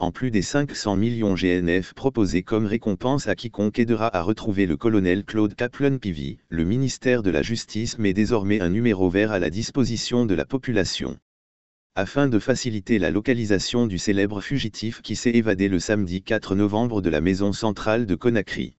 en plus des 500 millions GNF proposés comme récompense à quiconque aidera à retrouver le colonel Claude kaplan Pivi, le ministère de la Justice met désormais un numéro vert à la disposition de la population. Afin de faciliter la localisation du célèbre fugitif qui s'est évadé le samedi 4 novembre de la maison centrale de Conakry.